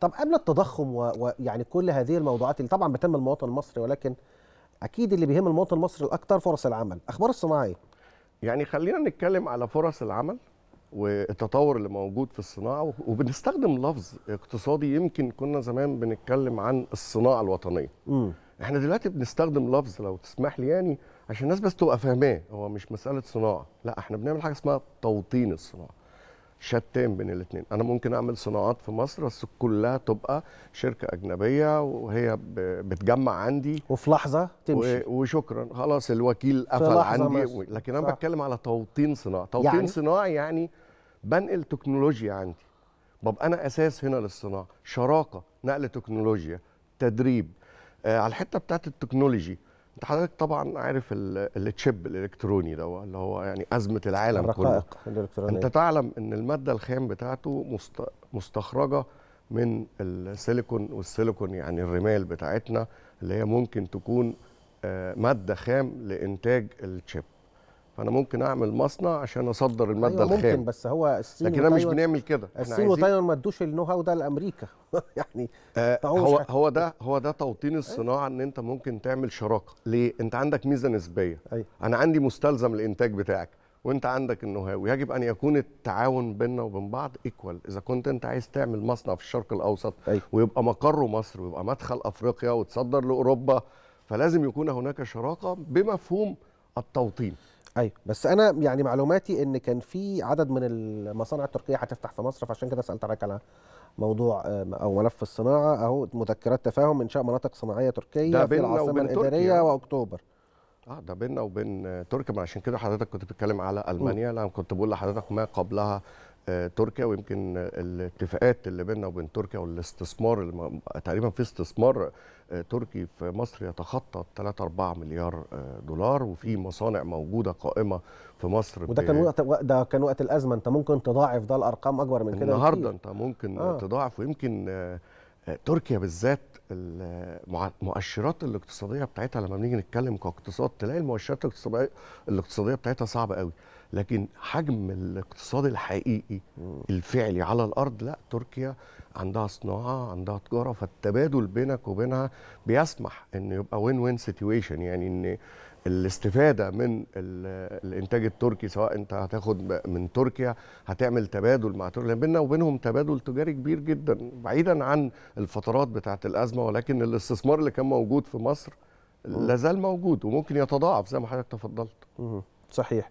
طب قبل التضخم ويعني كل هذه الموضوعات اللي طبعا بتهم المواطن المصري ولكن اكيد اللي بيهم المواطن المصري الاكثر فرص العمل اخبار الصناعه ايه يعني خلينا نتكلم على فرص العمل والتطور اللي موجود في الصناعه وبنستخدم لفظ اقتصادي يمكن كنا زمان بنتكلم عن الصناعه الوطنيه م. احنا دلوقتي بنستخدم لفظ لو تسمح لي يعني عشان الناس بس تبقى فاهماه هو مش مساله صناعه لا احنا بنعمل حاجه اسمها توطين الصناعه شتان بين الاثنين انا ممكن اعمل صناعات في مصر بس كلها تبقى شركه اجنبيه وهي بتجمع عندي وفي لحظه تمشي وشكرا خلاص الوكيل قفل عندي مصر. لكن انا صح. بتكلم على توطين صناعي توطين يعني؟ صناعي يعني بنقل تكنولوجيا عندي ببقى انا اساس هنا للصناعه شراكه نقل تكنولوجيا تدريب آه على الحته بتاعت التكنولوجي انت حضرتك طبعا عارف التشيب الالكتروني ده اللي هو يعني ازمه العالم كله انت تعلم ان الماده الخام بتاعته مستخرجه من السيليكون والسيليكون يعني الرمال بتاعتنا اللي هي ممكن تكون آه، ماده خام لانتاج التشيب فانا ممكن اعمل مصنع عشان اصدر الماده أيوة الخام ممكن بس هو الصين لكن احنا مش بنعمل كده الصين وتايوان ما ادوش النو هاو ده لامريكا يعني آه هو هو ده هو ده توطين إيه؟ الصناعه ان انت ممكن تعمل شراكه ليه انت عندك ميزه نسبيه أيوة. انا عندي مستلزم الانتاج بتاعك وانت عندك النو هاو ويجب ان يكون التعاون بيننا وبين بعض ايكوال اذا كنت انت عايز تعمل مصنع في الشرق الاوسط أيوة. ويبقى مقره مصر ويبقى مدخل افريقيا وتصدر لاوروبا فلازم يكون هناك شراكه بمفهوم التوطين ايوه بس انا يعني معلوماتي ان كان في عدد من المصانع التركيه هتفتح في مصر فعشان كده سالت حضرتك على موضوع او ملف الصناعه اهو مذكرات تفاهم انشاء مناطق صناعيه تركيه ده في العاصمه الاداريه تركيا. واكتوبر اه ده بيننا وبين تركيا ما عشان كده حضرتك كنت بتتكلم على المانيا لا كنت بقول لحضرتك ما قبلها تركيا ويمكن الاتفاقات اللي بيننا وبين تركيا والاستثمار اللي تقريبا في استثمار آه، تركي في مصر يتخطى 3 4 مليار آه، دولار وفي مصانع موجوده قائمه في مصر وده كان وقت ده كان وقت الازمه انت ممكن تضاعف ده الارقام اكبر من كده النهارده انت ممكن آه. تضاعف ويمكن آه، تركيا بالذات المؤشرات الاقتصاديه بتاعتها لما بنيجي نتكلم كاقتصاد تلاقي المؤشرات الاقتصاديه الاقتصاديه بتاعتها صعبه قوي لكن حجم الاقتصاد الحقيقي الفعلي على الارض لا تركيا عندها صناعه عندها تجاره فالتبادل بينك وبينها بيسمح ان يبقى وين وين سيتويشن يعني ان الاستفاده من الانتاج التركي سواء انت هتاخد من تركيا هتعمل تبادل مع تركيا بيننا وبينهم تبادل تجاري كبير جدا بعيدا عن الفترات بتاعه الازمه ولكن الاستثمار اللي كان موجود في مصر لازال موجود وممكن يتضاعف زي ما حضرتك تفضلت صحيح